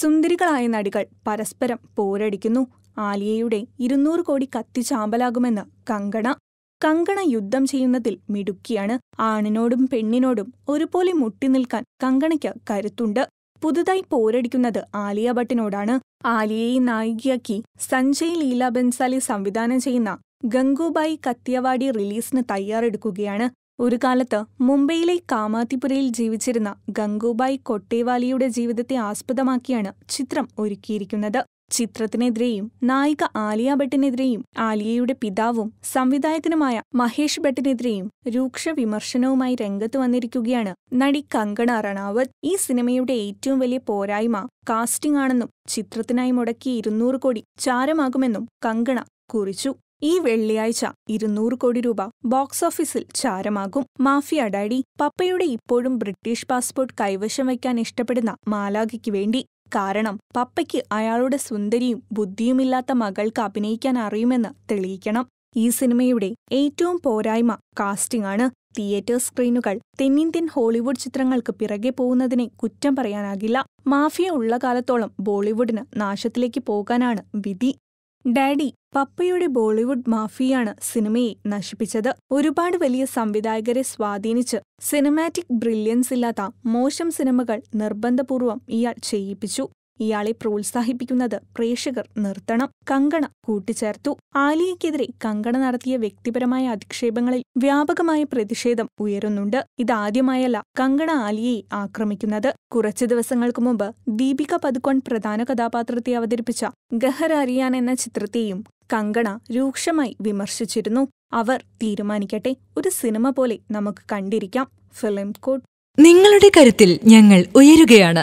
സുന്ദരികളായ നടികൾ പരസ്പരം പോരടിക്കുന്നു ആലിയയുടെ ഇരുന്നൂറ് കോടി കത്തിച്ചാമ്പലാകുമെന്ന് കങ്കണ കങ്കണ യുദ്ധം ചെയ്യുന്നതിൽ മിടുക്കിയാണ് ആണിനോടും പെണ്ണിനോടും ഒരുപോലെ മുട്ടി നിൽക്കാൻ കങ്കണയ്ക്ക് കരുത്തുണ്ട് പുതുതായി പോരടിക്കുന്നത് ആലിയ ഭട്ടിനോടാണ് ആലിയയെ നായികയാക്കി സഞ്ജയ് ലീല ബൻസാലി സംവിധാനം ചെയ്യുന്ന ഗംഗൂബായി കത്തിയവാടി റിലീസിന് തയ്യാറെടുക്കുകയാണ് ഒരു കാലത്ത് മുംബൈയിലെ കാമാത്തിപുരയിൽ ജീവിച്ചിരുന്ന ഗംഗൂബായ് കൊട്ടേവാലിയുടെ ജീവിതത്തെ ആസ്പദമാക്കിയാണ് ചിത്രം ഒരുക്കിയിരിക്കുന്നത് ചിത്രത്തിനെതിരെയും നായിക ആലിയ ഭട്ടിനെതിരെയും ആലിയയുടെ പിതാവും സംവിധായകനുമായ മഹേഷ് ഭട്ടിനെതിരെയും രൂക്ഷ വിമർശനവുമായി രംഗത്ത് വന്നിരിക്കുകയാണ് നടി കങ്കണ റണാവത്ത് ഈ സിനിമയുടെ ഏറ്റവും വലിയ പോരായ്മ കാസ്റ്റിംഗ് ആണെന്നും ചിത്രത്തിനായി മുടക്കി ഇരുന്നൂറ് കോടി ചാരമാകുമെന്നും കങ്കണ കുറിച്ചു ഈ വെള്ളിയാഴ്ച ഇരുന്നൂറ് കോടി രൂപ ബോക്സ് ഓഫീസിൽ ചാരമാകും മാഫിയ ഡാഡി പപ്പയുടെ ഇപ്പോഴും ബ്രിട്ടീഷ് പാസ്പോർട്ട് കൈവശം വയ്ക്കാൻ ഇഷ്ടപ്പെടുന്ന മാലാഖയ്ക്ക് വേണ്ടി കാരണം പപ്പയ്ക്ക് അയാളുടെ സുന്ദരിയും ബുദ്ധിയുമില്ലാത്ത മകൾക്ക് അഭിനയിക്കാൻ അറിയുമെന്ന് തെളിയിക്കണം ഈ സിനിമയുടെ ഏറ്റവും പോരായ്മ കാസ്റ്റിംഗ് ആണ് തിയേറ്റർ സ്ക്രീനുകൾ തെന്നിന്ത്യൻ ഹോളിവുഡ് ചിത്രങ്ങൾക്ക് പിറകെ പോകുന്നതിനെ കുറ്റം പറയാനാകില്ല മാഫിയ ഉള്ള കാലത്തോളം ബോളിവുഡിന് നാശത്തിലേക്ക് പോകാനാണ് വിധി ഡാഡി പപ്പയുടെ ബോളിവുഡ് മാഫിയാണ് സിനിമയെ നശിപ്പിച്ചത് ഒരുപാട് വലിയ സംവിധായകരെ സ്വാധീനിച്ച് സിനിമാറ്റിക് ബ്രില്യൻസ് ഇല്ലാത്ത മോശം സിനിമകൾ നിർബന്ധപൂർവം ഇയാൾ ചെയ്യിപ്പിച്ചു ഇയാളെ പ്രോത്സാഹിപ്പിക്കുന്നത് പ്രേക്ഷകർ നിർത്തണം കങ്കണ കൂട്ടിച്ചേർത്തു ആലിയയ്ക്കെതിരെ കങ്കണ നടത്തിയ വ്യക്തിപരമായ അധിക്ഷേപങ്ങളിൽ വ്യാപകമായ പ്രതിഷേധം ഉയരുന്നുണ്ട് ഇതാദ്യമായല്ല കങ്കണ ആലിയെ ആക്രമിക്കുന്നത് കുറച്ചു ദിവസങ്ങൾക്ക് മുമ്പ് ദീപിക പതുക്കോൺ പ്രധാന കഥാപാത്രത്തെ അവതരിപ്പിച്ച ഗഹർ അറിയാൻ എന്ന ചിത്രത്തെയും കങ്കണ രൂക്ഷമായി വിമർശിച്ചിരുന്നു അവർ തീരുമാനിക്കട്ടെ ഒരു സിനിമ പോലെ നമുക്ക് കണ്ടിരിക്കാം ഫിലിം കോട്ട് നിങ്ങളുടെ കരുത്തിൽ ഞങ്ങൾ ഉയരുകയാണ്